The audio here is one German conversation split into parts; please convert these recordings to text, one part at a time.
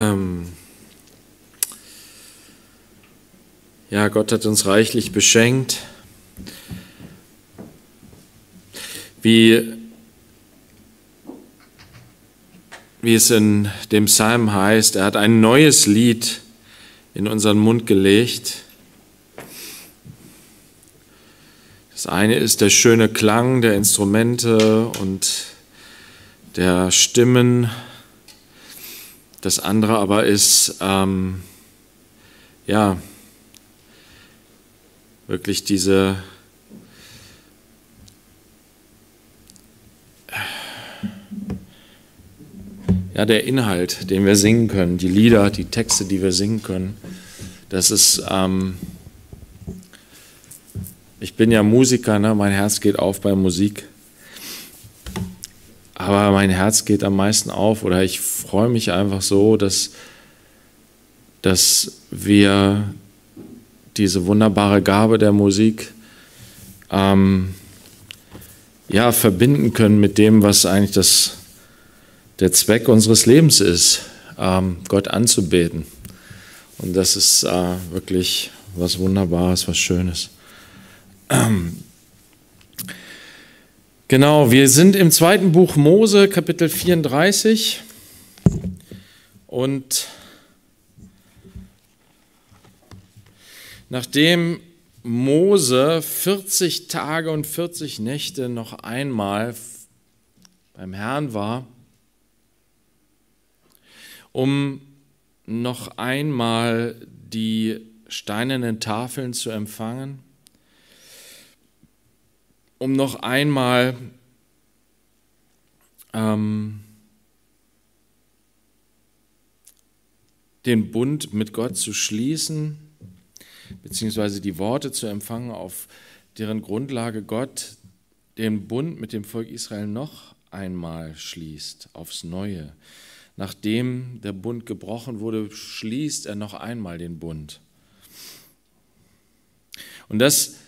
Ähm ja, Gott hat uns reichlich beschenkt. Wie, wie es in dem Psalm heißt, er hat ein neues Lied in unseren Mund gelegt. Das eine ist der schöne Klang der Instrumente und der Stimmen das andere aber ist, ähm, ja, wirklich diese ja, der Inhalt, den wir singen können, die Lieder, die Texte, die wir singen können, das ist, ähm, ich bin ja Musiker, ne? mein Herz geht auf bei Musik. Aber mein Herz geht am meisten auf oder ich freue mich einfach so, dass, dass wir diese wunderbare Gabe der Musik ähm, ja, verbinden können mit dem, was eigentlich das, der Zweck unseres Lebens ist, ähm, Gott anzubeten. Und das ist äh, wirklich was Wunderbares, was Schönes. Ähm, Genau, wir sind im zweiten Buch Mose, Kapitel 34. Und nachdem Mose 40 Tage und 40 Nächte noch einmal beim Herrn war, um noch einmal die steinernen Tafeln zu empfangen, um noch einmal ähm, den Bund mit Gott zu schließen, beziehungsweise die Worte zu empfangen, auf deren Grundlage Gott den Bund mit dem Volk Israel noch einmal schließt, aufs Neue. Nachdem der Bund gebrochen wurde, schließt er noch einmal den Bund. Und das ist,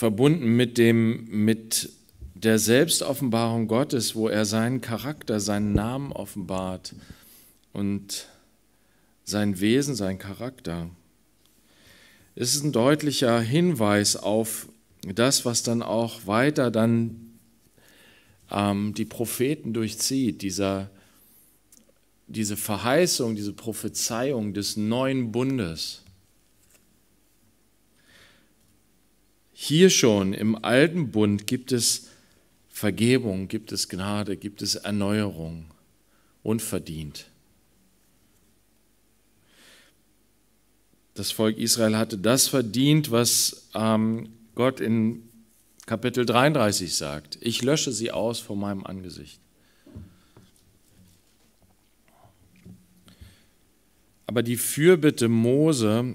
verbunden mit, dem, mit der Selbstoffenbarung Gottes, wo er seinen Charakter, seinen Namen offenbart und sein Wesen, sein Charakter. Es ist ein deutlicher Hinweis auf das, was dann auch weiter dann ähm, die Propheten durchzieht, dieser, diese Verheißung, diese Prophezeiung des neuen Bundes. Hier schon im alten Bund gibt es Vergebung, gibt es Gnade, gibt es Erneuerung, unverdient. Das Volk Israel hatte das verdient, was ähm, Gott in Kapitel 33 sagt. Ich lösche sie aus vor meinem Angesicht. Aber die Fürbitte Mose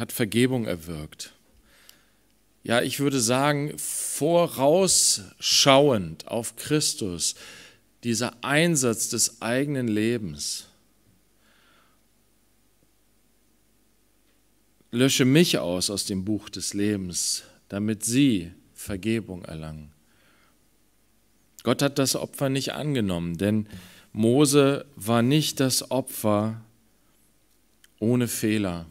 hat Vergebung erwirkt. Ja, ich würde sagen, vorausschauend auf Christus, dieser Einsatz des eigenen Lebens. Lösche mich aus aus dem Buch des Lebens, damit sie Vergebung erlangen. Gott hat das Opfer nicht angenommen, denn Mose war nicht das Opfer ohne Fehler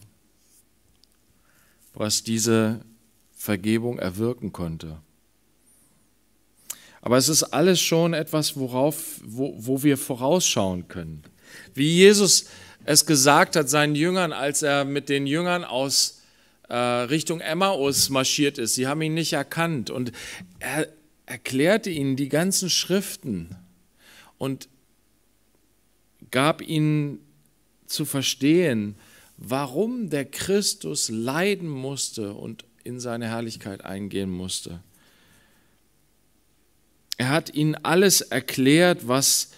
was diese Vergebung erwirken konnte. Aber es ist alles schon etwas, worauf, wo, wo wir vorausschauen können. Wie Jesus es gesagt hat seinen Jüngern, als er mit den Jüngern aus äh, Richtung Emmaus marschiert ist. Sie haben ihn nicht erkannt. Und er erklärte ihnen die ganzen Schriften und gab ihnen zu verstehen, warum der Christus leiden musste und in seine Herrlichkeit eingehen musste. Er hat ihnen alles erklärt, was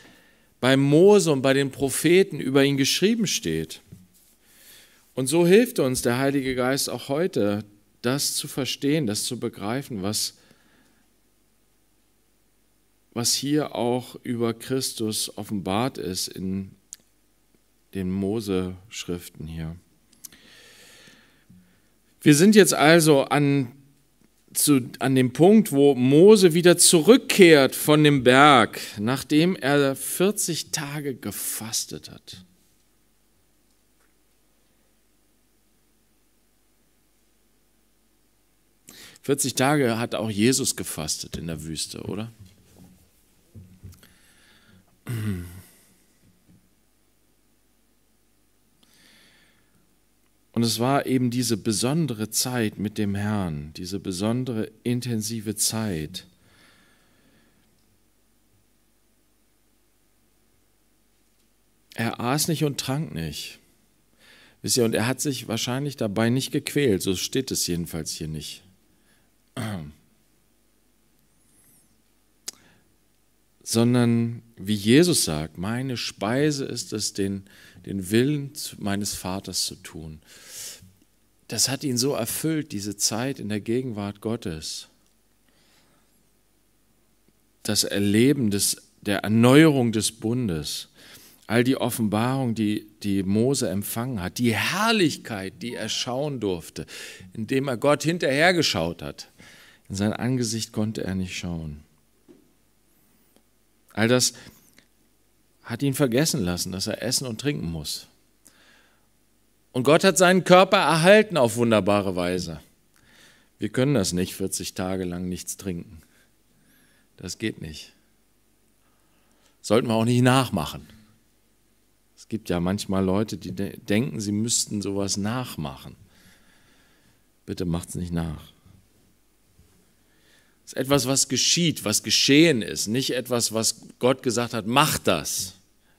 bei Mose und bei den Propheten über ihn geschrieben steht. Und so hilft uns der Heilige Geist auch heute, das zu verstehen, das zu begreifen, was, was hier auch über Christus offenbart ist in den Mose-Schriften hier. Wir sind jetzt also an, zu, an dem Punkt, wo Mose wieder zurückkehrt von dem Berg, nachdem er 40 Tage gefastet hat. Vierzig Tage hat auch Jesus gefastet in der Wüste, oder? Und es war eben diese besondere Zeit mit dem Herrn, diese besondere intensive Zeit. Er aß nicht und trank nicht. Wisst ihr, und er hat sich wahrscheinlich dabei nicht gequält, so steht es jedenfalls hier nicht. Sondern, wie Jesus sagt, meine Speise ist es, den, äh, den Willen meines Vaters zu tun. Das hat ihn so erfüllt, diese Zeit in der Gegenwart Gottes. Das Erleben des, der Erneuerung des Bundes, all die Offenbarung, die, die Mose empfangen hat, die Herrlichkeit, die er schauen durfte, indem er Gott hinterhergeschaut hat. In sein Angesicht konnte er nicht schauen. All das hat ihn vergessen lassen, dass er essen und trinken muss. Und Gott hat seinen Körper erhalten auf wunderbare Weise. Wir können das nicht 40 Tage lang nichts trinken. Das geht nicht. Sollten wir auch nicht nachmachen. Es gibt ja manchmal Leute, die de denken, sie müssten sowas nachmachen. Bitte macht's nicht nach. Es ist etwas, was geschieht, was geschehen ist, nicht etwas, was Gott gesagt hat, mach das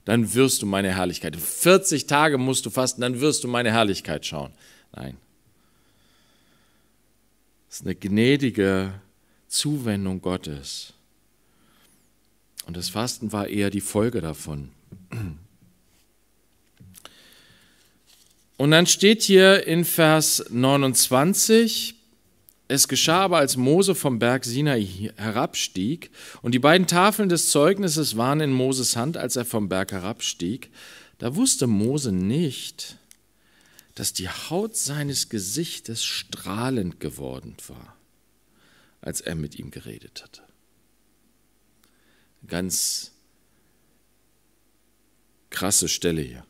dann wirst du meine Herrlichkeit. 40 Tage musst du fasten, dann wirst du meine Herrlichkeit schauen. Nein. Das ist eine gnädige Zuwendung Gottes. Und das Fasten war eher die Folge davon. Und dann steht hier in Vers 29, es geschah aber, als Mose vom Berg Sinai herabstieg, und die beiden Tafeln des Zeugnisses waren in Moses Hand, als er vom Berg herabstieg, da wusste Mose nicht, dass die Haut seines Gesichtes strahlend geworden war, als er mit ihm geredet hatte. Ganz krasse Stelle hier.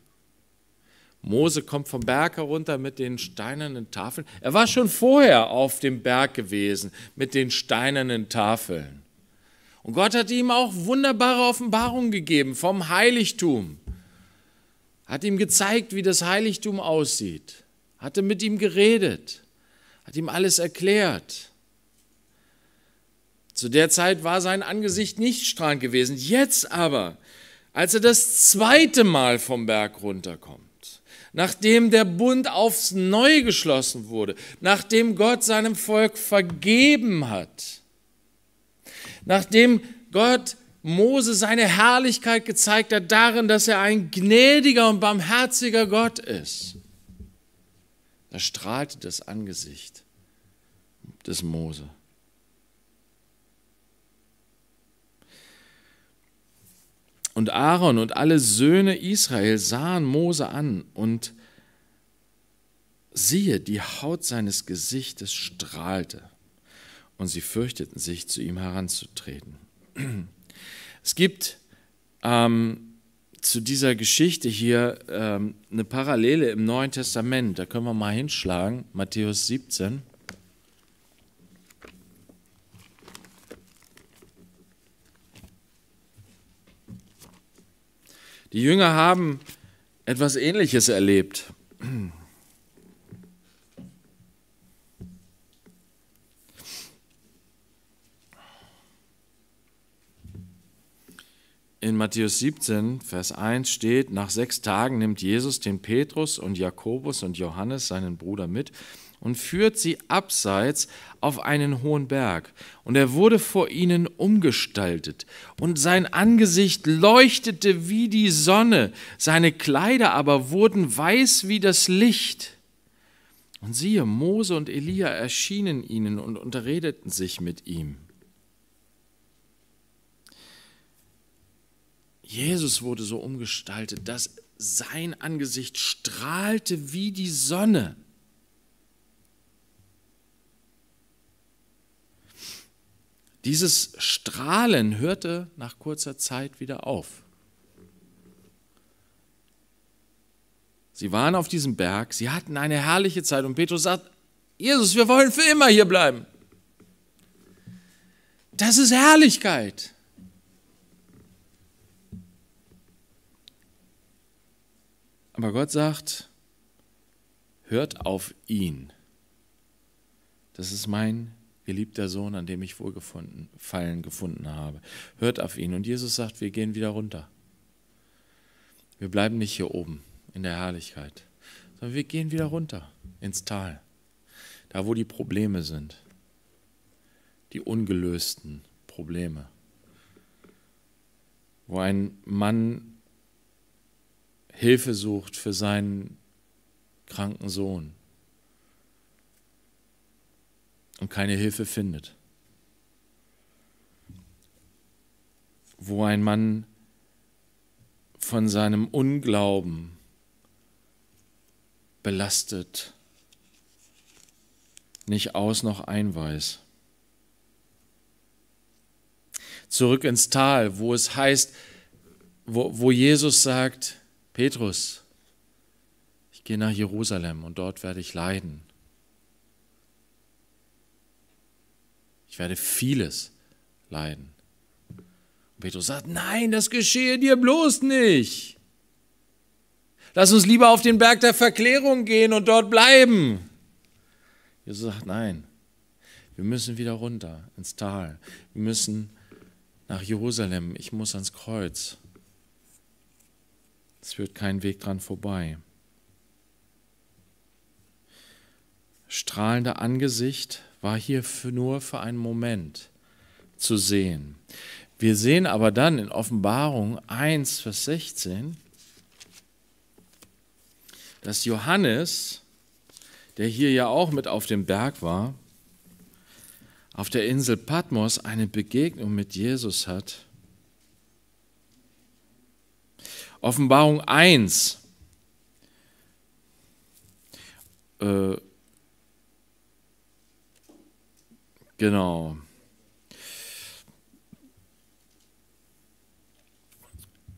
Mose kommt vom Berg herunter mit den steinernen Tafeln. Er war schon vorher auf dem Berg gewesen mit den steinernen Tafeln. Und Gott hat ihm auch wunderbare Offenbarungen gegeben vom Heiligtum. Hat ihm gezeigt, wie das Heiligtum aussieht. Hatte mit ihm geredet. Hat ihm alles erklärt. Zu der Zeit war sein Angesicht nicht strahlend gewesen. Jetzt aber, als er das zweite Mal vom Berg runterkommt, nachdem der Bund aufs Neue geschlossen wurde, nachdem Gott seinem Volk vergeben hat, nachdem Gott Mose seine Herrlichkeit gezeigt hat darin, dass er ein gnädiger und barmherziger Gott ist, da strahlte das Angesicht des Mose. Und Aaron und alle Söhne Israel sahen Mose an und siehe, die Haut seines Gesichtes strahlte und sie fürchteten sich, zu ihm heranzutreten. Es gibt ähm, zu dieser Geschichte hier ähm, eine Parallele im Neuen Testament, da können wir mal hinschlagen, Matthäus 17. Die Jünger haben etwas Ähnliches erlebt. In Matthäus 17, Vers 1 steht, nach sechs Tagen nimmt Jesus den Petrus und Jakobus und Johannes, seinen Bruder, mit und führt sie abseits auf einen hohen Berg. Und er wurde vor ihnen umgestaltet, und sein Angesicht leuchtete wie die Sonne, seine Kleider aber wurden weiß wie das Licht. Und siehe, Mose und Elia erschienen ihnen und unterredeten sich mit ihm. Jesus wurde so umgestaltet, dass sein Angesicht strahlte wie die Sonne. Dieses Strahlen hörte nach kurzer Zeit wieder auf. Sie waren auf diesem Berg, sie hatten eine herrliche Zeit und Petrus sagt, Jesus, wir wollen für immer hier bleiben. Das ist Herrlichkeit. Aber Gott sagt, hört auf ihn. Das ist mein geliebter Sohn, an dem ich wohlgefunden, Fallen gefunden habe. Hört auf ihn. Und Jesus sagt, wir gehen wieder runter. Wir bleiben nicht hier oben in der Herrlichkeit, sondern wir gehen wieder runter ins Tal, da wo die Probleme sind, die ungelösten Probleme, wo ein Mann Hilfe sucht für seinen kranken Sohn und keine Hilfe findet. Wo ein Mann von seinem Unglauben belastet, nicht aus noch ein weiß. Zurück ins Tal, wo es heißt, wo, wo Jesus sagt, Petrus, ich gehe nach Jerusalem und dort werde ich leiden. Ich werde vieles leiden. Und Petrus sagt, nein, das geschehe dir bloß nicht. Lass uns lieber auf den Berg der Verklärung gehen und dort bleiben. Jesus sagt, nein, wir müssen wieder runter ins Tal. Wir müssen nach Jerusalem. Ich muss ans Kreuz. Es führt kein Weg dran vorbei. Strahlender Angesicht war hier für nur für einen Moment zu sehen. Wir sehen aber dann in Offenbarung 1, Vers 16, dass Johannes, der hier ja auch mit auf dem Berg war, auf der Insel Patmos eine Begegnung mit Jesus hat. Offenbarung 1. Äh, Genau.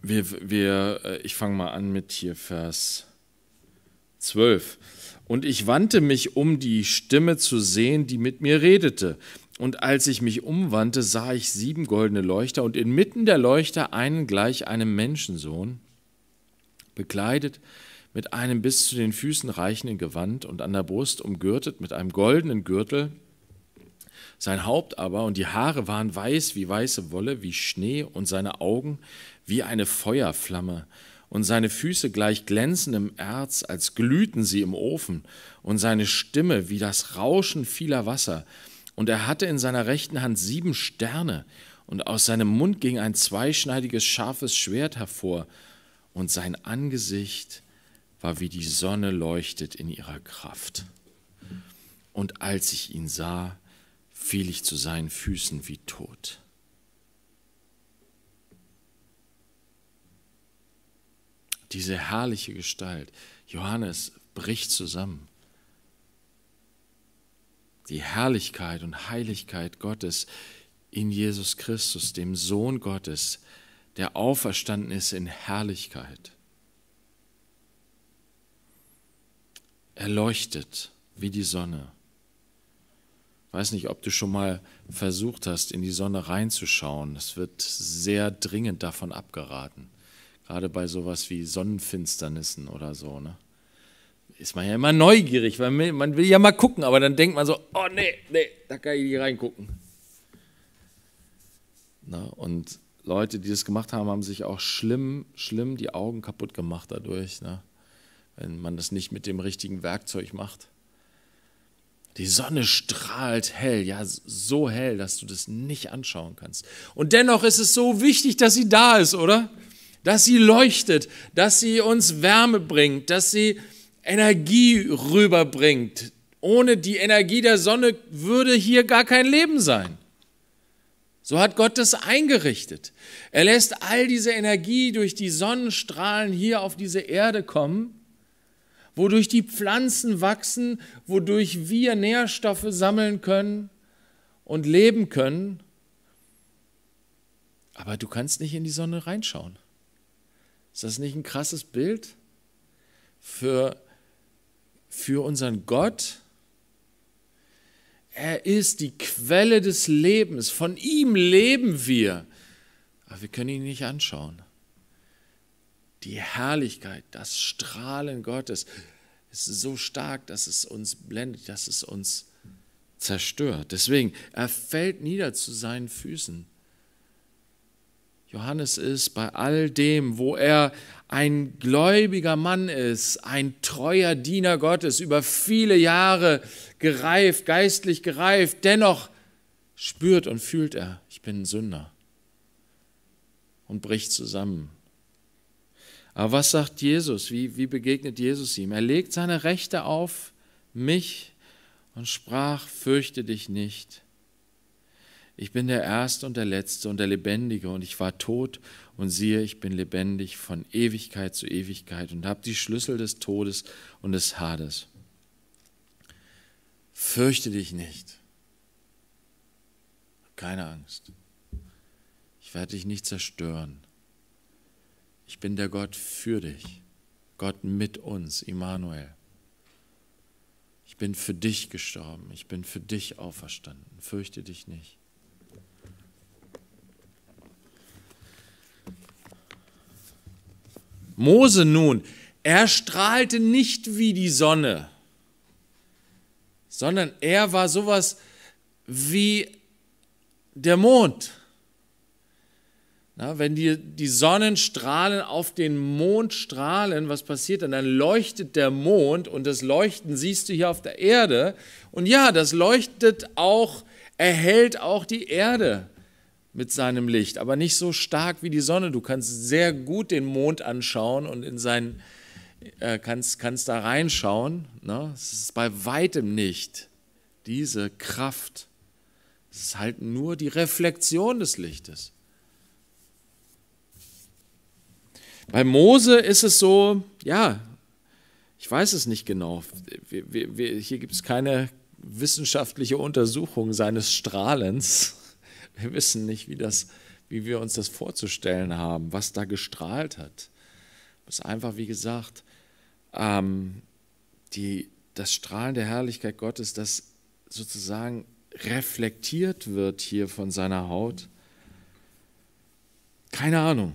Wir, wir, äh, ich fange mal an mit hier Vers 12. Und ich wandte mich um, die Stimme zu sehen, die mit mir redete. Und als ich mich umwandte, sah ich sieben goldene Leuchter und inmitten der Leuchter einen gleich einem Menschensohn, bekleidet mit einem bis zu den Füßen reichenden Gewand und an der Brust umgürtet mit einem goldenen Gürtel sein Haupt aber und die Haare waren weiß wie weiße Wolle, wie Schnee, und seine Augen wie eine Feuerflamme, und seine Füße gleich glänzendem Erz, als glühten sie im Ofen, und seine Stimme wie das Rauschen vieler Wasser. Und er hatte in seiner rechten Hand sieben Sterne, und aus seinem Mund ging ein zweischneidiges, scharfes Schwert hervor, und sein Angesicht war wie die Sonne leuchtet in ihrer Kraft. Und als ich ihn sah, fiel ich zu seinen Füßen wie tot. Diese herrliche Gestalt, Johannes bricht zusammen. Die Herrlichkeit und Heiligkeit Gottes in Jesus Christus, dem Sohn Gottes, der auferstanden ist in Herrlichkeit. Er leuchtet wie die Sonne weiß nicht, ob du schon mal versucht hast, in die Sonne reinzuschauen. Es wird sehr dringend davon abgeraten. Gerade bei sowas wie Sonnenfinsternissen oder so. Ne? Ist man ja immer neugierig, weil man will ja mal gucken, aber dann denkt man so, oh nee, nee, da kann ich nicht reingucken. Na, ne? und Leute, die das gemacht haben, haben sich auch schlimm, schlimm die Augen kaputt gemacht dadurch, ne? wenn man das nicht mit dem richtigen Werkzeug macht. Die Sonne strahlt hell, ja, so hell, dass du das nicht anschauen kannst. Und dennoch ist es so wichtig, dass sie da ist, oder? Dass sie leuchtet, dass sie uns Wärme bringt, dass sie Energie rüberbringt. Ohne die Energie der Sonne würde hier gar kein Leben sein. So hat Gott das eingerichtet. Er lässt all diese Energie durch die Sonnenstrahlen hier auf diese Erde kommen wodurch die Pflanzen wachsen, wodurch wir Nährstoffe sammeln können und leben können. Aber du kannst nicht in die Sonne reinschauen. Ist das nicht ein krasses Bild für, für unseren Gott? Er ist die Quelle des Lebens. Von ihm leben wir. Aber wir können ihn nicht anschauen die Herrlichkeit, das Strahlen Gottes ist so stark, dass es uns blendet, dass es uns zerstört. Deswegen, er fällt nieder zu seinen Füßen. Johannes ist bei all dem, wo er ein gläubiger Mann ist, ein treuer Diener Gottes, über viele Jahre gereift, geistlich gereift, dennoch spürt und fühlt er, ich bin ein Sünder und bricht zusammen aber was sagt Jesus? Wie, wie begegnet Jesus ihm? Er legt seine Rechte auf mich und sprach, fürchte dich nicht. Ich bin der Erste und der Letzte und der Lebendige und ich war tot und siehe, ich bin lebendig von Ewigkeit zu Ewigkeit und habe die Schlüssel des Todes und des Hades. Fürchte dich nicht. Keine Angst. Ich werde dich nicht zerstören. Ich bin der Gott für dich, Gott mit uns, Immanuel. Ich bin für dich gestorben, ich bin für dich auferstanden, fürchte dich nicht. Mose nun, er strahlte nicht wie die Sonne, sondern er war sowas wie der Mond. Na, wenn die, die Sonnenstrahlen auf den Mond strahlen, was passiert dann? Dann leuchtet der Mond und das Leuchten siehst du hier auf der Erde. Und ja, das leuchtet auch, erhält auch die Erde mit seinem Licht, aber nicht so stark wie die Sonne. Du kannst sehr gut den Mond anschauen und in sein, äh, kannst, kannst da reinschauen. Ne? Es ist bei weitem nicht diese Kraft. Es ist halt nur die Reflexion des Lichtes. Bei Mose ist es so, ja, ich weiß es nicht genau. hier gibt es keine wissenschaftliche Untersuchung seines Strahlens. Wir wissen nicht, wie, das, wie wir uns das vorzustellen haben, was da gestrahlt hat. Es ist einfach, wie gesagt, ähm, die, das Strahlen der Herrlichkeit Gottes, das sozusagen reflektiert wird hier von seiner Haut. Keine Ahnung.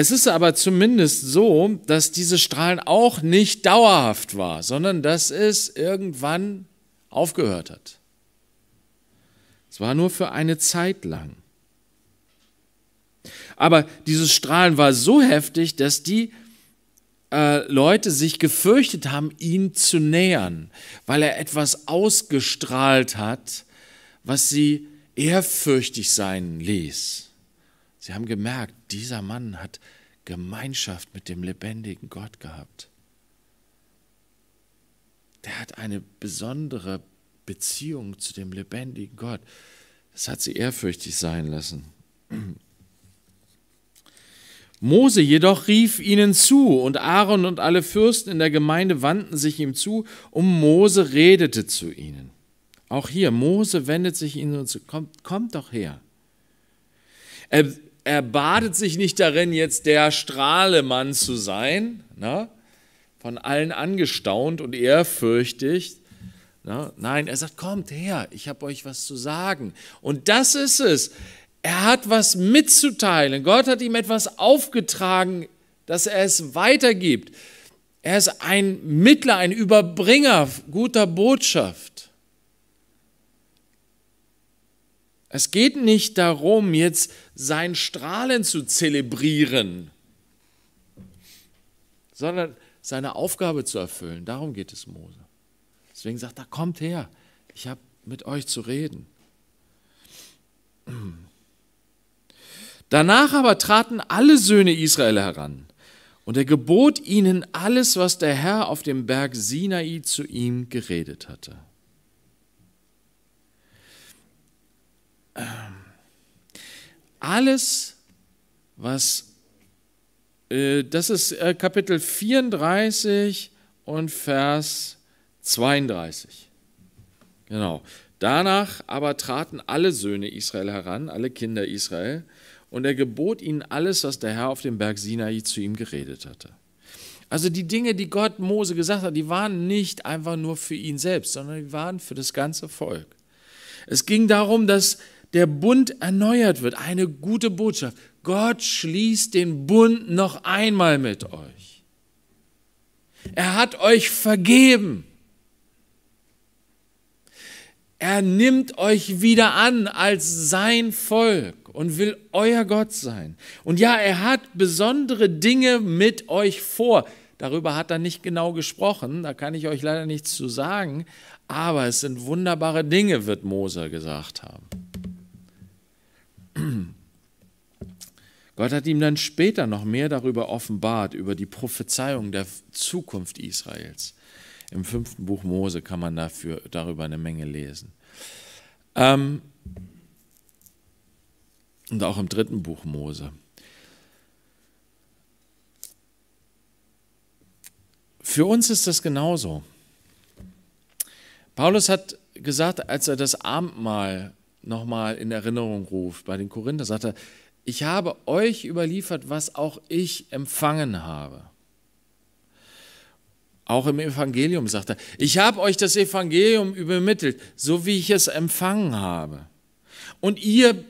Es ist aber zumindest so, dass diese Strahlen auch nicht dauerhaft war, sondern dass es irgendwann aufgehört hat. Es war nur für eine Zeit lang. Aber dieses Strahlen war so heftig, dass die äh, Leute sich gefürchtet haben, ihn zu nähern, weil er etwas ausgestrahlt hat, was sie ehrfürchtig sein ließ. Sie haben gemerkt, dieser Mann hat Gemeinschaft mit dem lebendigen Gott gehabt. Der hat eine besondere Beziehung zu dem lebendigen Gott. Das hat sie ehrfürchtig sein lassen. Mose jedoch rief ihnen zu, und Aaron und alle Fürsten in der Gemeinde wandten sich ihm zu, und Mose redete zu ihnen. Auch hier, Mose wendet sich ihnen zu, kommt, kommt doch her. Er er badet sich nicht darin, jetzt der Strahlemann zu sein, na? Ne? von allen angestaunt und ehrfürchtig. Na? Ne? Nein, er sagt, kommt her, ich habe euch was zu sagen. Und das ist es. Er hat was mitzuteilen. Gott hat ihm etwas aufgetragen, dass er es weitergibt. Er ist ein Mittler, ein Überbringer guter Botschaft. Es geht nicht darum, jetzt sein Strahlen zu zelebrieren, sondern seine Aufgabe zu erfüllen. Darum geht es Mose. Deswegen sagt er, kommt her, ich habe mit euch zu reden. Danach aber traten alle Söhne Israel heran, und er gebot ihnen alles, was der Herr auf dem Berg Sinai zu ihm geredet hatte. alles, was, äh, das ist äh, Kapitel 34 und Vers 32. Genau. Danach aber traten alle Söhne Israel heran, alle Kinder Israel, und er gebot ihnen alles, was der Herr auf dem Berg Sinai zu ihm geredet hatte. Also die Dinge, die Gott Mose gesagt hat, die waren nicht einfach nur für ihn selbst, sondern die waren für das ganze Volk. Es ging darum, dass der Bund erneuert wird. Eine gute Botschaft. Gott schließt den Bund noch einmal mit euch. Er hat euch vergeben. Er nimmt euch wieder an als sein Volk und will euer Gott sein. Und ja, er hat besondere Dinge mit euch vor. Darüber hat er nicht genau gesprochen, da kann ich euch leider nichts zu sagen, aber es sind wunderbare Dinge, wird Mose gesagt haben. Gott hat ihm dann später noch mehr darüber offenbart, über die Prophezeiung der Zukunft Israels. Im fünften Buch Mose kann man dafür, darüber eine Menge lesen. Ähm, und auch im dritten Buch Mose. Für uns ist das genauso. Paulus hat gesagt, als er das Abendmahl nochmal in Erinnerung ruft. Bei den Korinther sagt er, ich habe euch überliefert, was auch ich empfangen habe. Auch im Evangelium sagt er, ich habe euch das Evangelium übermittelt, so wie ich es empfangen habe. Und ihr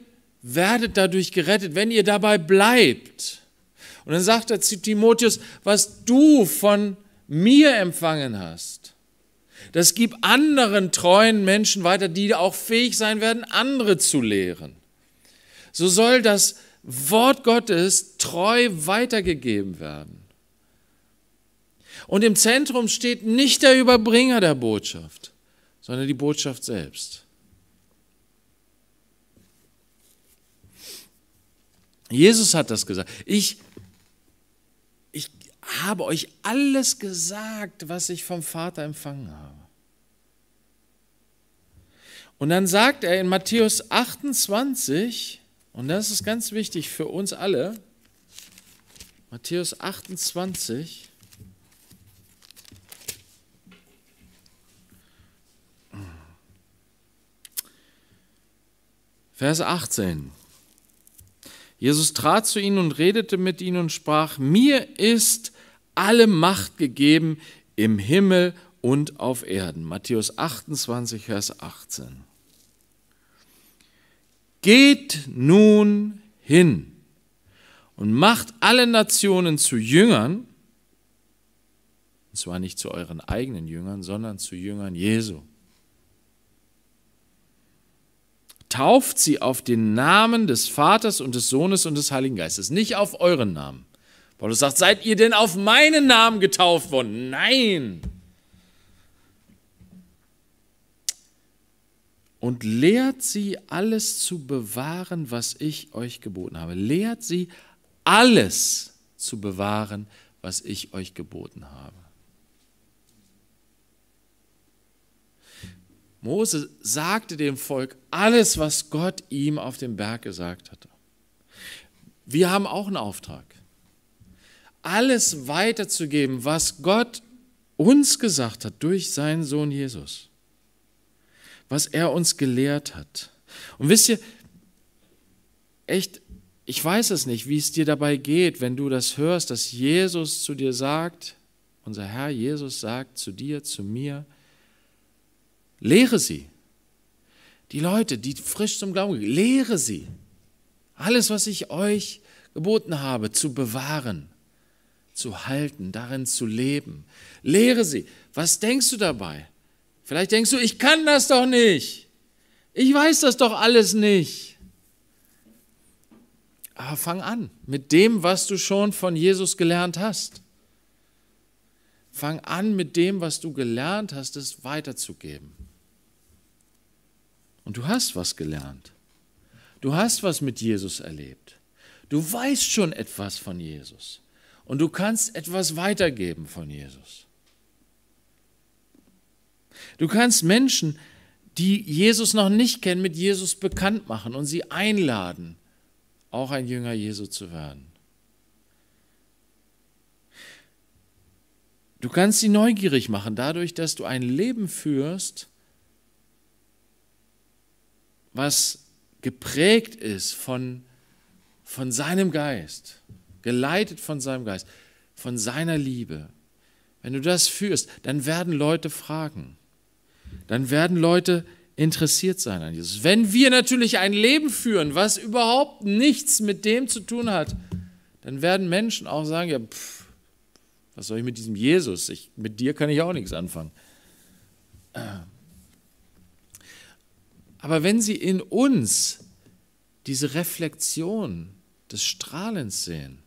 werdet dadurch gerettet, wenn ihr dabei bleibt. Und dann sagt er zu Timotheus, was du von mir empfangen hast, das gibt anderen treuen Menschen weiter, die auch fähig sein werden, andere zu lehren. So soll das Wort Gottes treu weitergegeben werden. Und im Zentrum steht nicht der Überbringer der Botschaft, sondern die Botschaft selbst. Jesus hat das gesagt. Ich, ich habe euch alles gesagt, was ich vom Vater empfangen habe. Und dann sagt er in Matthäus 28, und das ist ganz wichtig für uns alle, Matthäus 28, Vers 18. Jesus trat zu ihnen und redete mit ihnen und sprach, mir ist alle Macht gegeben im Himmel und auf Erden. Matthäus 28, Vers 18. Geht nun hin und macht alle Nationen zu Jüngern, und zwar nicht zu euren eigenen Jüngern, sondern zu Jüngern Jesu. Tauft sie auf den Namen des Vaters und des Sohnes und des Heiligen Geistes, nicht auf euren Namen. Paulus sagt, seid ihr denn auf meinen Namen getauft worden? Nein, und lehrt sie alles zu bewahren, was ich euch geboten habe. Lehrt sie alles zu bewahren, was ich euch geboten habe. Mose sagte dem Volk alles, was Gott ihm auf dem Berg gesagt hatte. Wir haben auch einen Auftrag, alles weiterzugeben, was Gott uns gesagt hat durch seinen Sohn Jesus was er uns gelehrt hat. Und wisst ihr, echt, ich weiß es nicht, wie es dir dabei geht, wenn du das hörst, dass Jesus zu dir sagt, unser Herr Jesus sagt zu dir, zu mir, lehre sie. Die Leute, die frisch zum Glauben gehen, lehre sie. Alles, was ich euch geboten habe, zu bewahren, zu halten, darin zu leben. Lehre sie. Was denkst du dabei? Vielleicht denkst du, ich kann das doch nicht. Ich weiß das doch alles nicht. Aber fang an mit dem, was du schon von Jesus gelernt hast. Fang an mit dem, was du gelernt hast, es weiterzugeben. Und du hast was gelernt. Du hast was mit Jesus erlebt. Du weißt schon etwas von Jesus. Und du kannst etwas weitergeben von Jesus. Du kannst Menschen, die Jesus noch nicht kennen, mit Jesus bekannt machen und sie einladen, auch ein Jünger Jesu zu werden. Du kannst sie neugierig machen dadurch, dass du ein Leben führst, was geprägt ist von, von seinem Geist, geleitet von seinem Geist, von seiner Liebe. Wenn du das führst, dann werden Leute fragen dann werden Leute interessiert sein an Jesus. Wenn wir natürlich ein Leben führen, was überhaupt nichts mit dem zu tun hat, dann werden Menschen auch sagen, ja, pff, was soll ich mit diesem Jesus? Ich, mit dir kann ich auch nichts anfangen. Äh. Aber wenn sie in uns diese Reflexion des Strahlens sehen,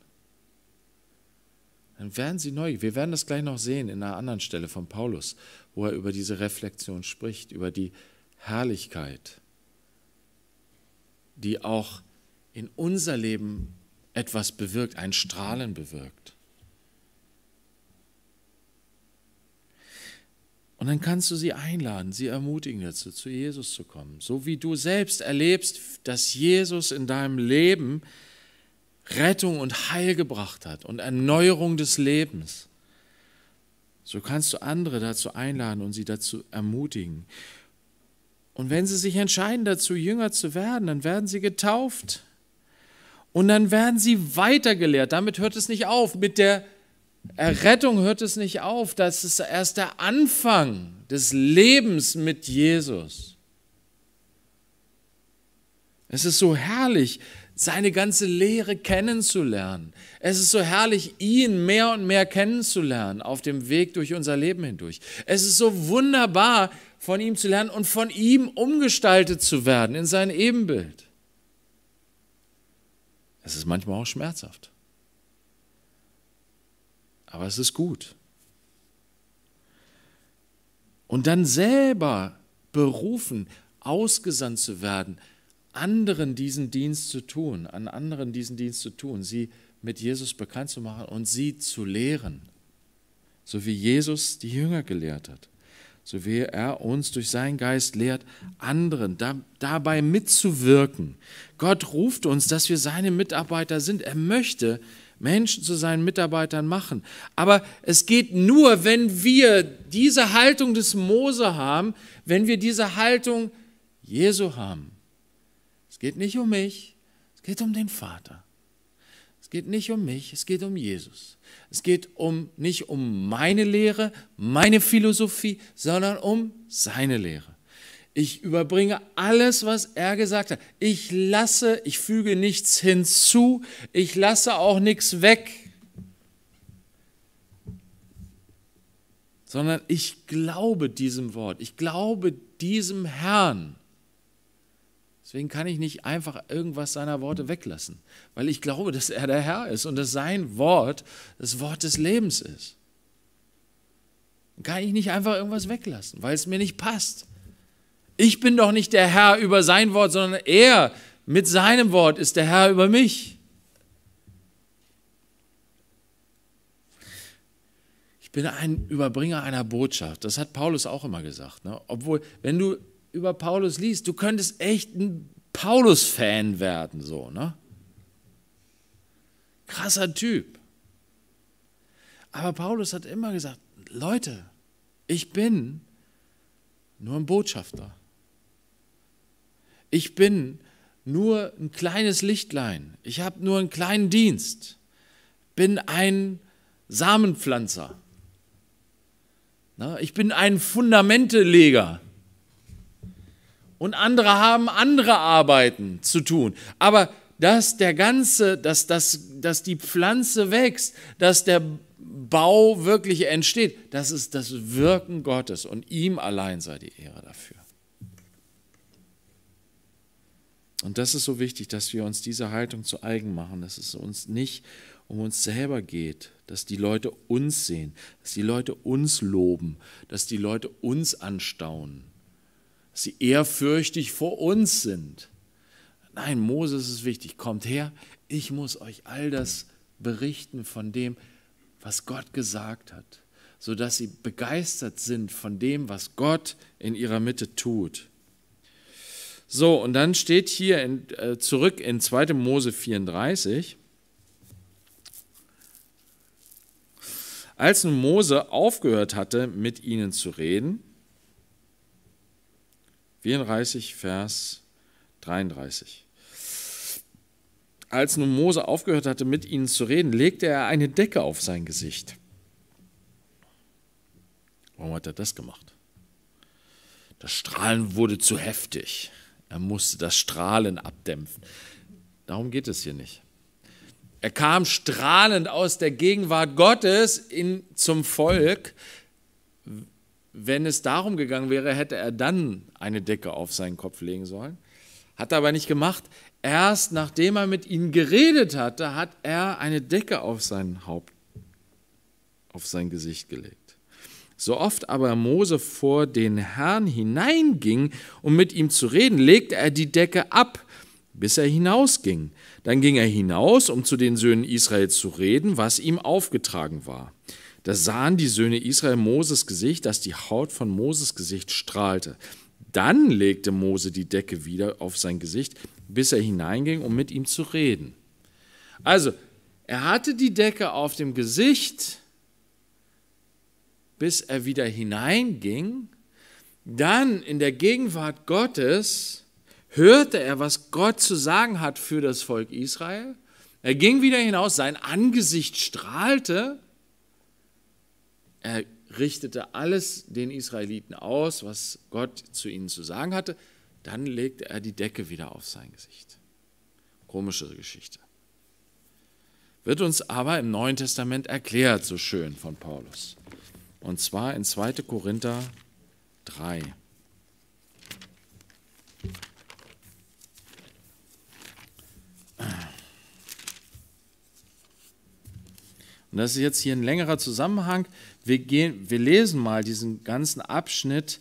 dann werden sie neu. Wir werden das gleich noch sehen in einer anderen Stelle von Paulus, wo er über diese Reflexion spricht, über die Herrlichkeit, die auch in unser Leben etwas bewirkt, ein Strahlen bewirkt. Und dann kannst du sie einladen, sie ermutigen dazu, zu Jesus zu kommen. So wie du selbst erlebst, dass Jesus in deinem Leben Rettung und Heil gebracht hat und Erneuerung des Lebens. So kannst du andere dazu einladen und sie dazu ermutigen. Und wenn sie sich entscheiden dazu, Jünger zu werden, dann werden sie getauft. Und dann werden sie weitergelehrt. Damit hört es nicht auf. Mit der Errettung hört es nicht auf. Das ist erst der Anfang des Lebens mit Jesus. Es ist so herrlich, seine ganze Lehre kennenzulernen. Es ist so herrlich, ihn mehr und mehr kennenzulernen auf dem Weg durch unser Leben hindurch. Es ist so wunderbar, von ihm zu lernen und von ihm umgestaltet zu werden in sein Ebenbild. Es ist manchmal auch schmerzhaft. Aber es ist gut. Und dann selber berufen, ausgesandt zu werden – anderen diesen Dienst zu tun, an anderen diesen Dienst zu tun, sie mit Jesus bekannt zu machen und sie zu lehren, so wie Jesus die Jünger gelehrt hat, so wie er uns durch seinen Geist lehrt, anderen da, dabei mitzuwirken. Gott ruft uns, dass wir seine Mitarbeiter sind. Er möchte Menschen zu seinen Mitarbeitern machen. Aber es geht nur, wenn wir diese Haltung des Mose haben, wenn wir diese Haltung Jesu haben geht nicht um mich, es geht um den Vater. Es geht nicht um mich, es geht um Jesus. Es geht um, nicht um meine Lehre, meine Philosophie, sondern um seine Lehre. Ich überbringe alles, was er gesagt hat. Ich lasse, ich füge nichts hinzu, ich lasse auch nichts weg, sondern ich glaube diesem Wort, ich glaube diesem Herrn. Deswegen kann ich nicht einfach irgendwas seiner Worte weglassen, weil ich glaube, dass er der Herr ist und dass sein Wort das Wort des Lebens ist. Dann kann ich nicht einfach irgendwas weglassen, weil es mir nicht passt. Ich bin doch nicht der Herr über sein Wort, sondern er mit seinem Wort ist der Herr über mich. Ich bin ein Überbringer einer Botschaft. Das hat Paulus auch immer gesagt. Ne? Obwohl, wenn du über Paulus liest, du könntest echt ein Paulus-Fan werden, so, ne? Krasser Typ. Aber Paulus hat immer gesagt, Leute, ich bin nur ein Botschafter. Ich bin nur ein kleines Lichtlein. Ich habe nur einen kleinen Dienst. Bin ein Samenpflanzer. Ich bin ein Fundamenteleger und andere haben andere Arbeiten zu tun. Aber dass der ganze, dass, dass, dass die Pflanze wächst, dass der Bau wirklich entsteht, das ist das Wirken Gottes und ihm allein sei die Ehre dafür. Und das ist so wichtig, dass wir uns diese Haltung zu eigen machen, dass es uns nicht um uns selber geht, dass die Leute uns sehen, dass die Leute uns loben, dass die Leute uns anstaunen, dass sie ehrfürchtig vor uns sind. Nein, Moses ist wichtig. Kommt her, ich muss euch all das berichten von dem, was Gott gesagt hat, sodass sie begeistert sind von dem, was Gott in ihrer Mitte tut. So, und dann steht hier in, äh, zurück in 2. Mose 34. Als nun Mose aufgehört hatte, mit ihnen zu reden, 34, Vers 33. Als nun Mose aufgehört hatte, mit ihnen zu reden, legte er eine Decke auf sein Gesicht. Warum hat er das gemacht? Das Strahlen wurde zu heftig. Er musste das Strahlen abdämpfen. Darum geht es hier nicht. Er kam strahlend aus der Gegenwart Gottes in, zum Volk. Wenn es darum gegangen wäre, hätte er dann eine Decke auf seinen Kopf legen sollen. Hat er aber nicht gemacht. Erst nachdem er mit ihnen geredet hatte, hat er eine Decke auf sein Haupt, auf sein Gesicht gelegt. So oft aber Mose vor den Herrn hineinging, um mit ihm zu reden, legte er die Decke ab, bis er hinausging. Dann ging er hinaus, um zu den Söhnen Israels zu reden, was ihm aufgetragen war. Da sahen die Söhne Israel Moses Gesicht, dass die Haut von Moses Gesicht strahlte. Dann legte Mose die Decke wieder auf sein Gesicht, bis er hineinging, um mit ihm zu reden. Also, er hatte die Decke auf dem Gesicht, bis er wieder hineinging. Dann in der Gegenwart Gottes hörte er, was Gott zu sagen hat für das Volk Israel. Er ging wieder hinaus, sein Angesicht strahlte er richtete alles den Israeliten aus, was Gott zu ihnen zu sagen hatte. Dann legte er die Decke wieder auf sein Gesicht. Komische Geschichte. Wird uns aber im Neuen Testament erklärt, so schön von Paulus. Und zwar in 2. Korinther 3. Und das ist jetzt hier ein längerer Zusammenhang. Wir, gehen, wir lesen mal diesen ganzen Abschnitt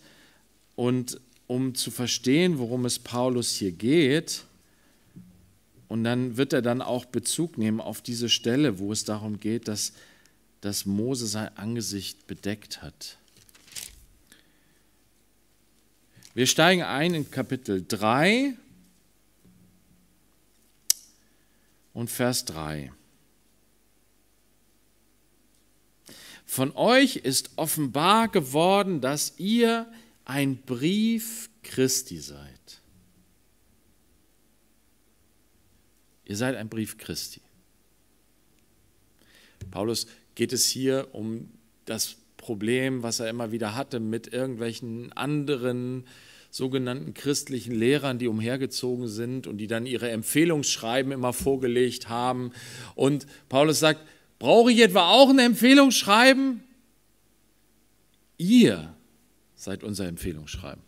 und um zu verstehen, worum es Paulus hier geht, und dann wird er dann auch Bezug nehmen auf diese Stelle, wo es darum geht, dass, dass Mose sein Angesicht bedeckt hat. Wir steigen ein in Kapitel 3 und Vers 3. Von euch ist offenbar geworden, dass ihr ein Brief Christi seid. Ihr seid ein Brief Christi. Paulus geht es hier um das Problem, was er immer wieder hatte mit irgendwelchen anderen sogenannten christlichen Lehrern, die umhergezogen sind und die dann ihre Empfehlungsschreiben immer vorgelegt haben. Und Paulus sagt, Brauche ich etwa auch eine Empfehlung schreiben? Ihr seid unser Empfehlungsschreiben.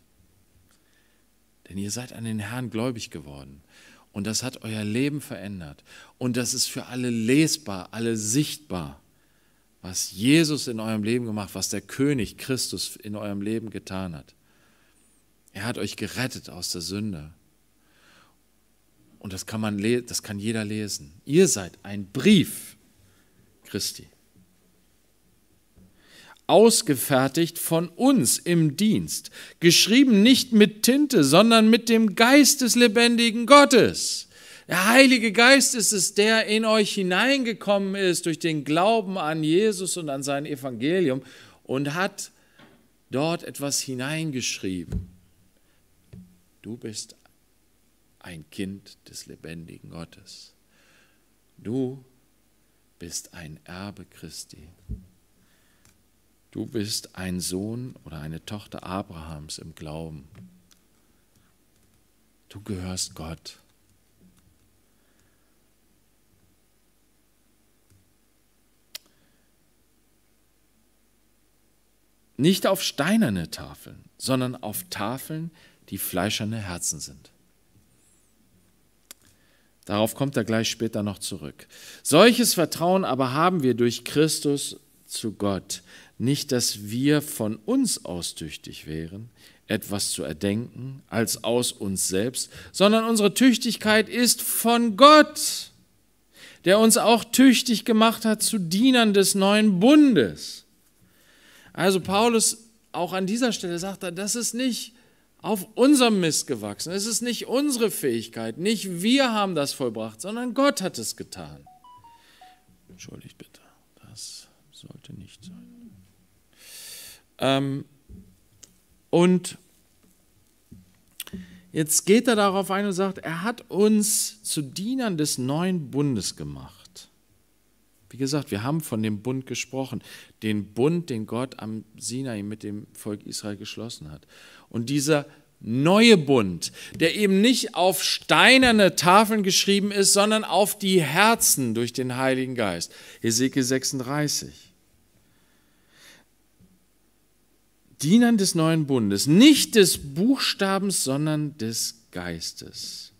Denn ihr seid an den Herrn gläubig geworden. Und das hat euer Leben verändert. Und das ist für alle lesbar, alle sichtbar, was Jesus in eurem Leben gemacht, was der König Christus in eurem Leben getan hat. Er hat euch gerettet aus der Sünde. Und das kann, man, das kann jeder lesen. Ihr seid ein Brief Christi. Ausgefertigt von uns im Dienst, geschrieben nicht mit Tinte, sondern mit dem Geist des lebendigen Gottes. Der Heilige Geist ist es, der in euch hineingekommen ist durch den Glauben an Jesus und an sein Evangelium und hat dort etwas hineingeschrieben. Du bist ein Kind des lebendigen Gottes. Du bist ein Erbe Christi. Du bist ein Sohn oder eine Tochter Abrahams im Glauben. Du gehörst Gott. Nicht auf steinerne Tafeln, sondern auf Tafeln, die fleischerne Herzen sind. Darauf kommt er gleich später noch zurück. Solches Vertrauen aber haben wir durch Christus zu Gott. Nicht, dass wir von uns aus tüchtig wären, etwas zu erdenken, als aus uns selbst, sondern unsere Tüchtigkeit ist von Gott, der uns auch tüchtig gemacht hat zu Dienern des neuen Bundes. Also Paulus, auch an dieser Stelle sagt er, das ist nicht auf unserem Mist gewachsen. Es ist nicht unsere Fähigkeit, nicht wir haben das vollbracht, sondern Gott hat es getan. Entschuldigt bitte, das sollte nicht sein. Ähm, und jetzt geht er darauf ein und sagt, er hat uns zu Dienern des neuen Bundes gemacht. Wie gesagt, wir haben von dem Bund gesprochen, den Bund, den Gott am Sinai mit dem Volk Israel geschlossen hat. Und dieser neue Bund, der eben nicht auf steinerne Tafeln geschrieben ist, sondern auf die Herzen durch den Heiligen Geist. Hesekiel 36. Dienern des neuen Bundes, nicht des Buchstabens, sondern des Geistes.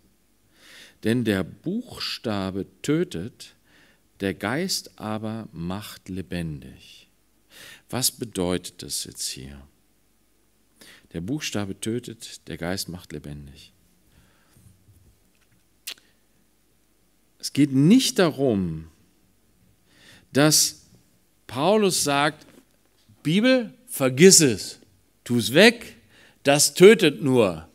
Denn der Buchstabe tötet, der Geist aber macht lebendig. Was bedeutet das jetzt hier? Der Buchstabe tötet, der Geist macht lebendig. Es geht nicht darum, dass Paulus sagt, Bibel, vergiss es, tu es weg, das tötet nur.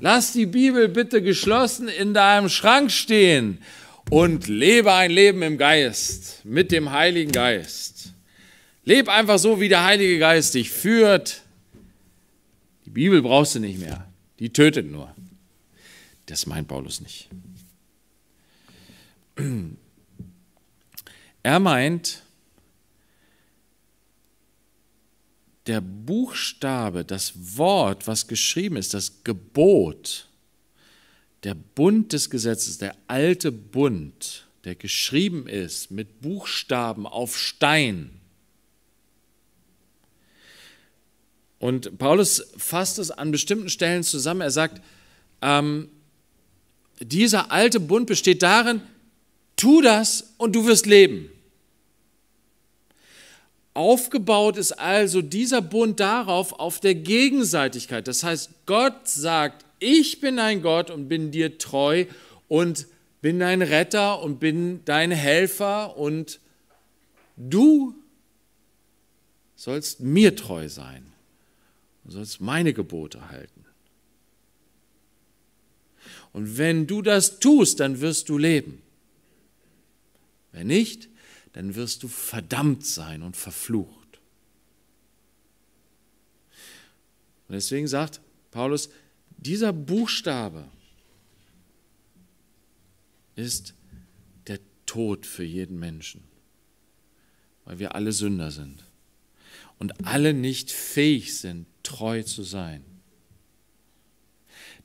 Lass die Bibel bitte geschlossen in deinem Schrank stehen und lebe ein Leben im Geist, mit dem Heiligen Geist. Leb einfach so, wie der Heilige Geist dich führt. Die Bibel brauchst du nicht mehr. Die tötet nur. Das meint Paulus nicht. Er meint, der Buchstabe, das Wort, was geschrieben ist, das Gebot, der Bund des Gesetzes, der alte Bund, der geschrieben ist mit Buchstaben auf Stein. Und Paulus fasst es an bestimmten Stellen zusammen. Er sagt, ähm, dieser alte Bund besteht darin, tu das und du wirst leben. Aufgebaut ist also dieser Bund darauf, auf der Gegenseitigkeit. Das heißt, Gott sagt, ich bin dein Gott und bin dir treu und bin dein Retter und bin dein Helfer und du sollst mir treu sein und sollst meine Gebote halten. Und wenn du das tust, dann wirst du leben. Wenn nicht, dann wirst du verdammt sein und verflucht. Und deswegen sagt Paulus, dieser Buchstabe ist der Tod für jeden Menschen, weil wir alle Sünder sind und alle nicht fähig sind, treu zu sein.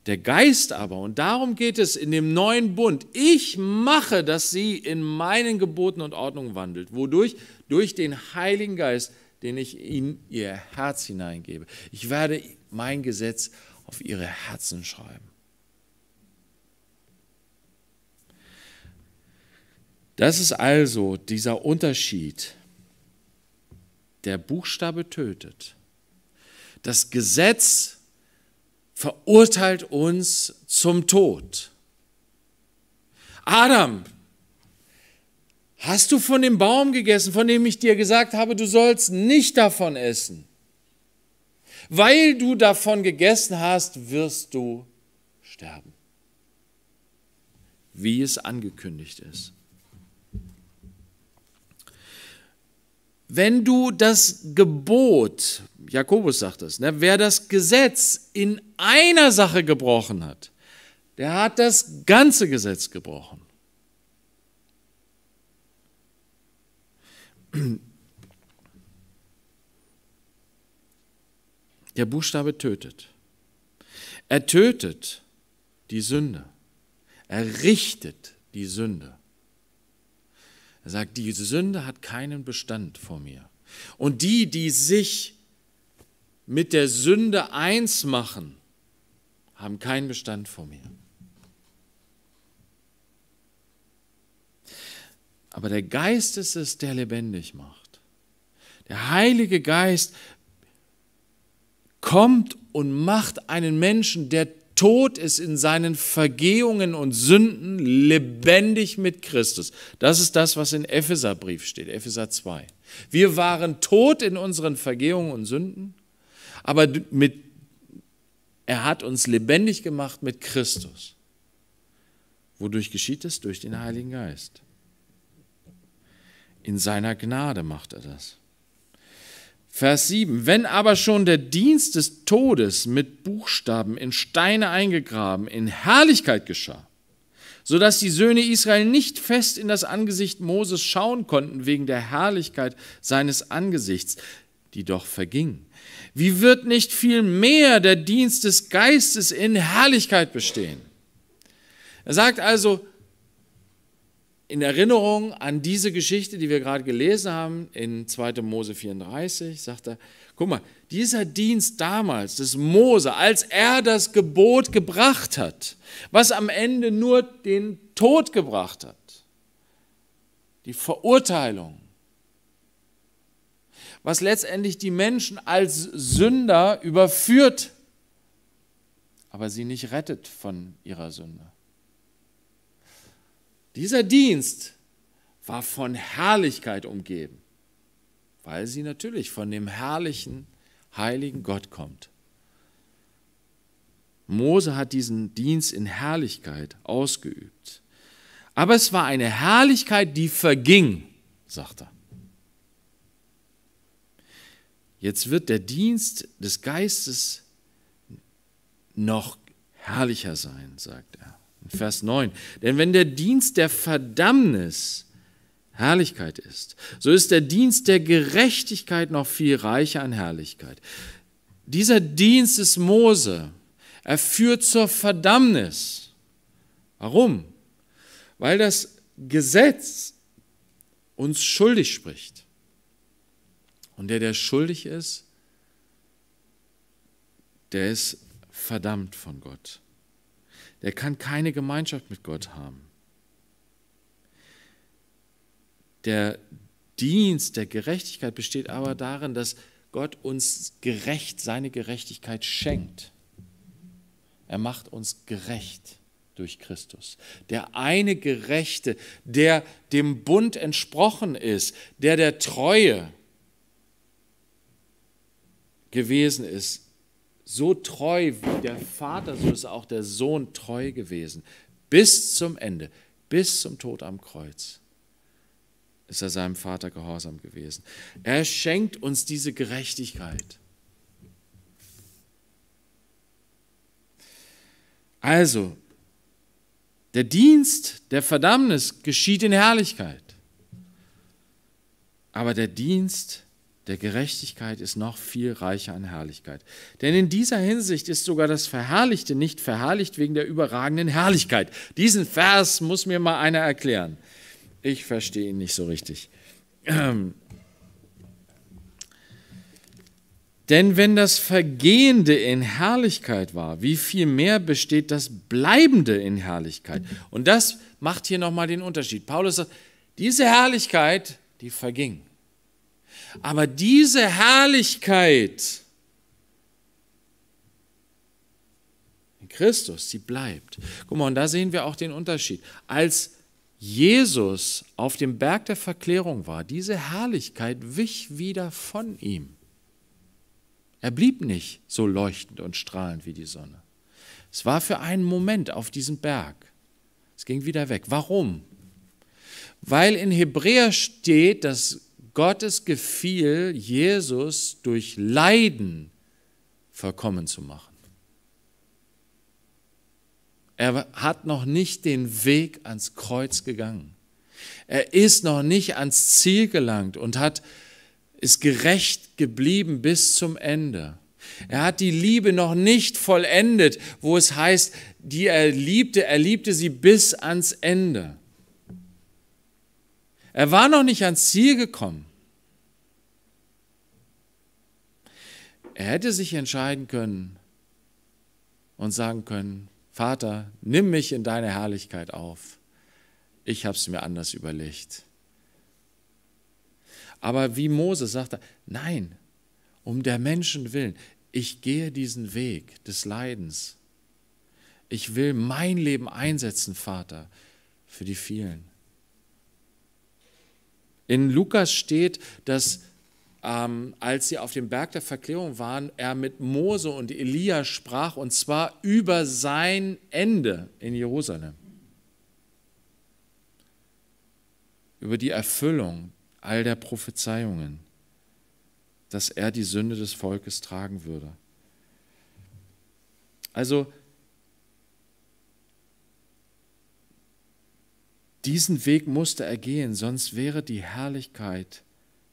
Der Geist aber, und darum geht es in dem neuen Bund, ich mache, dass sie in meinen Geboten und Ordnungen wandelt, wodurch durch den Heiligen Geist, den ich in ihr Herz hineingebe. Ich werde mein Gesetz auf ihre Herzen schreiben. Das ist also dieser Unterschied. Der Buchstabe tötet. Das Gesetz verurteilt uns zum Tod. Adam, hast du von dem Baum gegessen, von dem ich dir gesagt habe, du sollst nicht davon essen? Weil du davon gegessen hast, wirst du sterben. Wie es angekündigt ist. Wenn du das Gebot, Jakobus sagt das, ne, wer das Gesetz in einer Sache gebrochen hat, der hat das ganze Gesetz gebrochen. Der Buchstabe tötet. Er tötet die Sünde. Er richtet die Sünde. Er sagt, die Sünde hat keinen Bestand vor mir. Und die, die sich mit der Sünde eins machen, haben keinen Bestand vor mir. Aber der Geist ist es, der lebendig macht. Der Heilige Geist kommt und macht einen Menschen, der tot ist in seinen Vergehungen und Sünden, lebendig mit Christus. Das ist das, was in Epheserbrief steht, Epheser 2. Wir waren tot in unseren Vergehungen und Sünden, aber mit, er hat uns lebendig gemacht mit Christus. Wodurch geschieht es? Durch den Heiligen Geist. In seiner Gnade macht er das. Vers 7. Wenn aber schon der Dienst des Todes mit Buchstaben in Steine eingegraben in Herrlichkeit geschah, sodass die Söhne Israel nicht fest in das Angesicht Moses schauen konnten wegen der Herrlichkeit seines Angesichts, die doch verging. Wie wird nicht viel mehr der Dienst des Geistes in Herrlichkeit bestehen? Er sagt also, in Erinnerung an diese Geschichte, die wir gerade gelesen haben, in 2. Mose 34, sagt er, guck mal, dieser Dienst damals des Mose, als er das Gebot gebracht hat, was am Ende nur den Tod gebracht hat, die Verurteilung, was letztendlich die Menschen als Sünder überführt, aber sie nicht rettet von ihrer Sünde. Dieser Dienst war von Herrlichkeit umgeben, weil sie natürlich von dem herrlichen, heiligen Gott kommt. Mose hat diesen Dienst in Herrlichkeit ausgeübt. Aber es war eine Herrlichkeit, die verging, sagt er. Jetzt wird der Dienst des Geistes noch herrlicher sein, sagt er. Vers 9. Denn wenn der Dienst der Verdammnis Herrlichkeit ist, so ist der Dienst der Gerechtigkeit noch viel reicher an Herrlichkeit. Dieser Dienst des Mose, er führt zur Verdammnis. Warum? Weil das Gesetz uns schuldig spricht. Und der, der schuldig ist, der ist verdammt von Gott der kann keine Gemeinschaft mit Gott haben. Der Dienst der Gerechtigkeit besteht aber darin, dass Gott uns gerecht seine Gerechtigkeit schenkt. Er macht uns gerecht durch Christus. Der eine Gerechte, der dem Bund entsprochen ist, der der Treue gewesen ist, so treu wie der Vater, so ist auch der Sohn treu gewesen. Bis zum Ende, bis zum Tod am Kreuz ist er seinem Vater gehorsam gewesen. Er schenkt uns diese Gerechtigkeit. Also, der Dienst der Verdammnis geschieht in Herrlichkeit. Aber der Dienst der der Gerechtigkeit ist noch viel reicher an Herrlichkeit. Denn in dieser Hinsicht ist sogar das Verherrlichte nicht verherrlicht wegen der überragenden Herrlichkeit. Diesen Vers muss mir mal einer erklären. Ich verstehe ihn nicht so richtig. Ähm. Denn wenn das Vergehende in Herrlichkeit war, wie viel mehr besteht das Bleibende in Herrlichkeit? Und das macht hier nochmal den Unterschied. Paulus sagt, diese Herrlichkeit, die verging. Aber diese Herrlichkeit in Christus, sie bleibt. Guck mal, und da sehen wir auch den Unterschied. Als Jesus auf dem Berg der Verklärung war, diese Herrlichkeit wich wieder von ihm. Er blieb nicht so leuchtend und strahlend wie die Sonne. Es war für einen Moment auf diesem Berg. Es ging wieder weg. Warum? Weil in Hebräer steht, dass Gottes gefiel, Jesus durch Leiden verkommen zu machen. Er hat noch nicht den Weg ans Kreuz gegangen. Er ist noch nicht ans Ziel gelangt und hat, ist gerecht geblieben bis zum Ende. Er hat die Liebe noch nicht vollendet, wo es heißt, die er liebte, er liebte sie bis ans Ende. Er war noch nicht ans Ziel gekommen. Er hätte sich entscheiden können und sagen können, Vater, nimm mich in deine Herrlichkeit auf. Ich habe es mir anders überlegt. Aber wie Mose sagt nein, um der Menschen willen, ich gehe diesen Weg des Leidens. Ich will mein Leben einsetzen, Vater, für die vielen. In Lukas steht, dass ähm, als sie auf dem Berg der Verklärung waren, er mit Mose und Elia sprach, und zwar über sein Ende in Jerusalem, über die Erfüllung all der Prophezeiungen, dass er die Sünde des Volkes tragen würde. Also Diesen Weg musste er gehen, sonst wäre die Herrlichkeit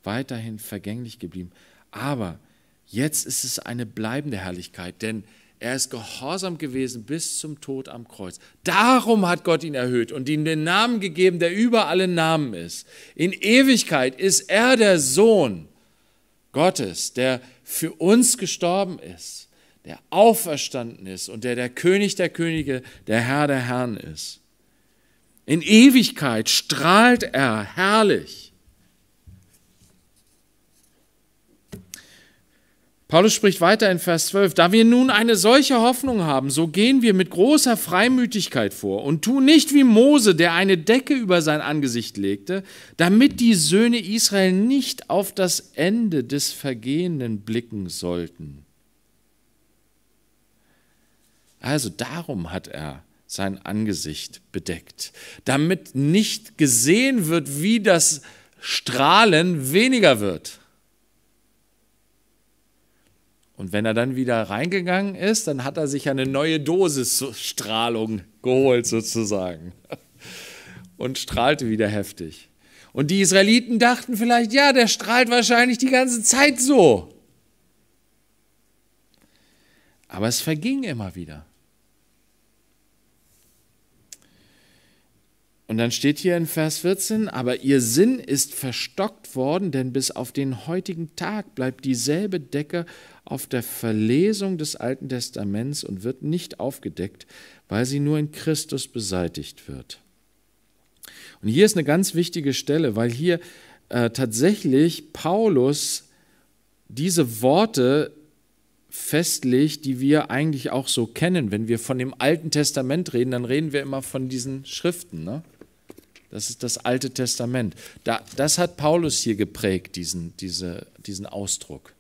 weiterhin vergänglich geblieben. Aber jetzt ist es eine bleibende Herrlichkeit, denn er ist gehorsam gewesen bis zum Tod am Kreuz. Darum hat Gott ihn erhöht und ihm den Namen gegeben, der über alle Namen ist. In Ewigkeit ist er der Sohn Gottes, der für uns gestorben ist, der auferstanden ist und der der König der Könige, der Herr der Herren ist. In Ewigkeit strahlt er herrlich. Paulus spricht weiter in Vers 12, da wir nun eine solche Hoffnung haben, so gehen wir mit großer Freimütigkeit vor und tun nicht wie Mose, der eine Decke über sein Angesicht legte, damit die Söhne Israel nicht auf das Ende des Vergehenden blicken sollten. Also darum hat er sein Angesicht bedeckt, damit nicht gesehen wird, wie das Strahlen weniger wird. Und wenn er dann wieder reingegangen ist, dann hat er sich eine neue Dosis Strahlung geholt sozusagen und strahlte wieder heftig. Und die Israeliten dachten vielleicht, ja, der strahlt wahrscheinlich die ganze Zeit so. Aber es verging immer wieder. Und dann steht hier in Vers 14, aber ihr Sinn ist verstockt worden, denn bis auf den heutigen Tag bleibt dieselbe Decke auf der Verlesung des Alten Testaments und wird nicht aufgedeckt, weil sie nur in Christus beseitigt wird. Und hier ist eine ganz wichtige Stelle, weil hier äh, tatsächlich Paulus diese Worte festlegt, die wir eigentlich auch so kennen. Wenn wir von dem Alten Testament reden, dann reden wir immer von diesen Schriften. Ne? Das ist das Alte Testament. Da, das hat Paulus hier geprägt, diesen, diese, diesen Ausdruck.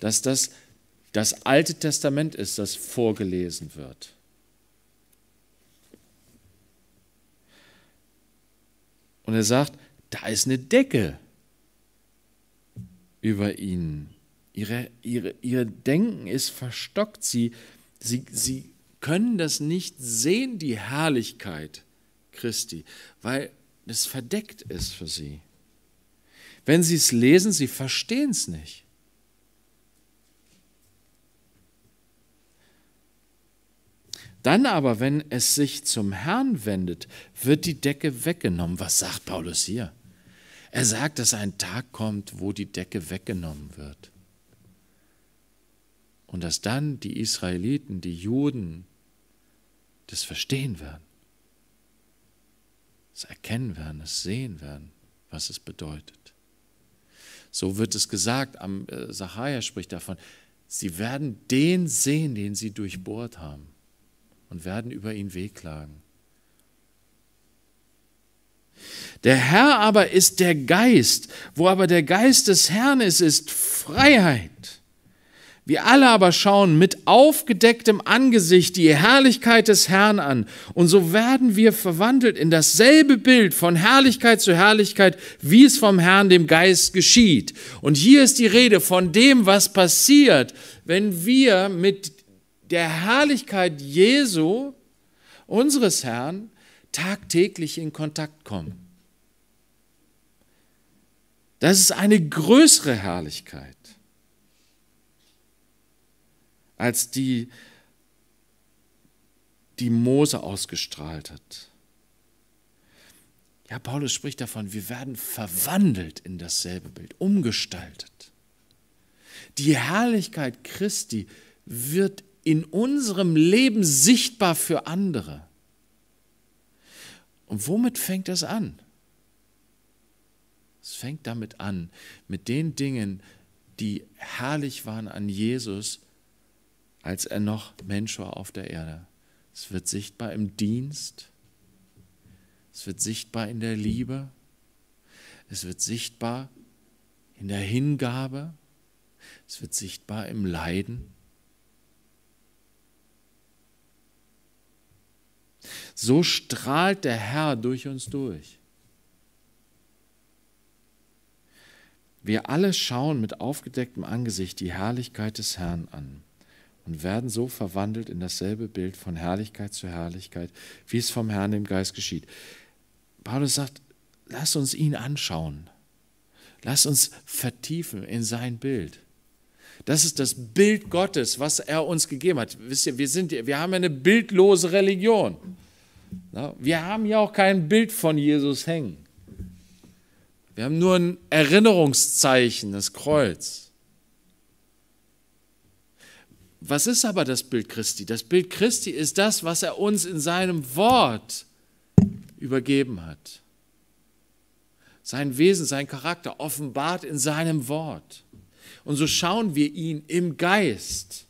Dass das das Alte Testament ist, das vorgelesen wird. Und er sagt, da ist eine Decke über ihnen. Ihre, ihre, ihr Denken ist verstockt. Sie, sie, sie können das nicht sehen, die Herrlichkeit Christi, weil es verdeckt ist für sie. Wenn sie es lesen, sie verstehen es nicht. Dann aber, wenn es sich zum Herrn wendet, wird die Decke weggenommen. Was sagt Paulus hier? Er sagt, dass ein Tag kommt, wo die Decke weggenommen wird. Und dass dann die Israeliten, die Juden das verstehen werden es erkennen werden, es sehen werden, was es bedeutet. So wird es gesagt, am äh, spricht davon, sie werden den sehen, den sie durchbohrt haben und werden über ihn wehklagen. Der Herr aber ist der Geist, wo aber der Geist des Herrn ist, ist Freiheit. Wir alle aber schauen mit aufgedecktem Angesicht die Herrlichkeit des Herrn an, und so werden wir verwandelt in dasselbe Bild von Herrlichkeit zu Herrlichkeit, wie es vom Herrn dem Geist geschieht. Und hier ist die Rede von dem, was passiert, wenn wir mit der Herrlichkeit Jesu, unseres Herrn, tagtäglich in Kontakt kommen. Das ist eine größere Herrlichkeit als die, die Mose ausgestrahlt hat. Ja, Paulus spricht davon, wir werden verwandelt in dasselbe Bild, umgestaltet. Die Herrlichkeit Christi wird in unserem Leben sichtbar für andere. Und womit fängt das an? Es fängt damit an, mit den Dingen, die herrlich waren an Jesus, als er noch Mensch war auf der Erde. Es wird sichtbar im Dienst, es wird sichtbar in der Liebe, es wird sichtbar in der Hingabe, es wird sichtbar im Leiden. So strahlt der Herr durch uns durch. Wir alle schauen mit aufgedecktem Angesicht die Herrlichkeit des Herrn an und werden so verwandelt in dasselbe Bild von Herrlichkeit zu Herrlichkeit, wie es vom Herrn im Geist geschieht. Paulus sagt, lass uns ihn anschauen. Lass uns vertiefen in sein Bild. Das ist das Bild Gottes, was er uns gegeben hat. Wisst ihr, wir, sind, wir haben eine bildlose Religion. Wir haben ja auch kein Bild von Jesus hängen. Wir haben nur ein Erinnerungszeichen, das Kreuz. Was ist aber das Bild Christi? Das Bild Christi ist das, was er uns in seinem Wort übergeben hat. Sein Wesen, sein Charakter offenbart in seinem Wort. Und so schauen wir ihn im Geist.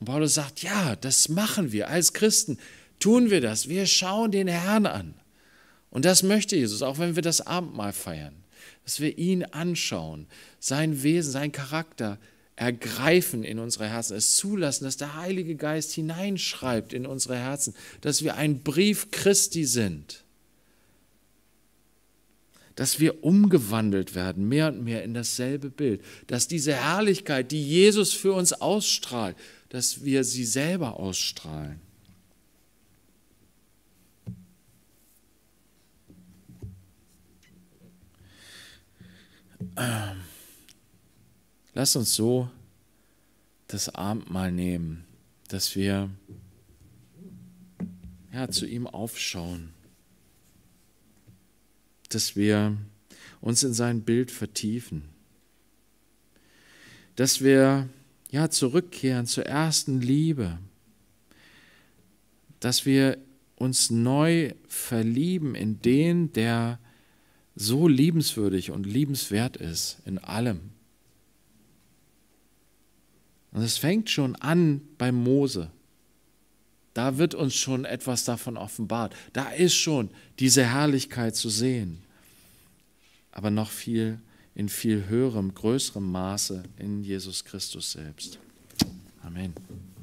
Und Paulus sagt, ja, das machen wir als Christen. Tun wir das. Wir schauen den Herrn an. Und das möchte Jesus, auch wenn wir das Abendmahl feiern, dass wir ihn anschauen, sein Wesen, sein Charakter ergreifen in unsere Herzen, es zulassen, dass der Heilige Geist hineinschreibt in unsere Herzen, dass wir ein Brief Christi sind, dass wir umgewandelt werden, mehr und mehr in dasselbe Bild, dass diese Herrlichkeit, die Jesus für uns ausstrahlt, dass wir sie selber ausstrahlen. Ähm. Lass uns so das Abendmahl nehmen, dass wir ja, zu ihm aufschauen, dass wir uns in sein Bild vertiefen, dass wir ja, zurückkehren zur ersten Liebe, dass wir uns neu verlieben in den, der so liebenswürdig und liebenswert ist in allem. Und es fängt schon an bei Mose. Da wird uns schon etwas davon offenbart. Da ist schon diese Herrlichkeit zu sehen. Aber noch viel, in viel höherem, größerem Maße in Jesus Christus selbst. Amen.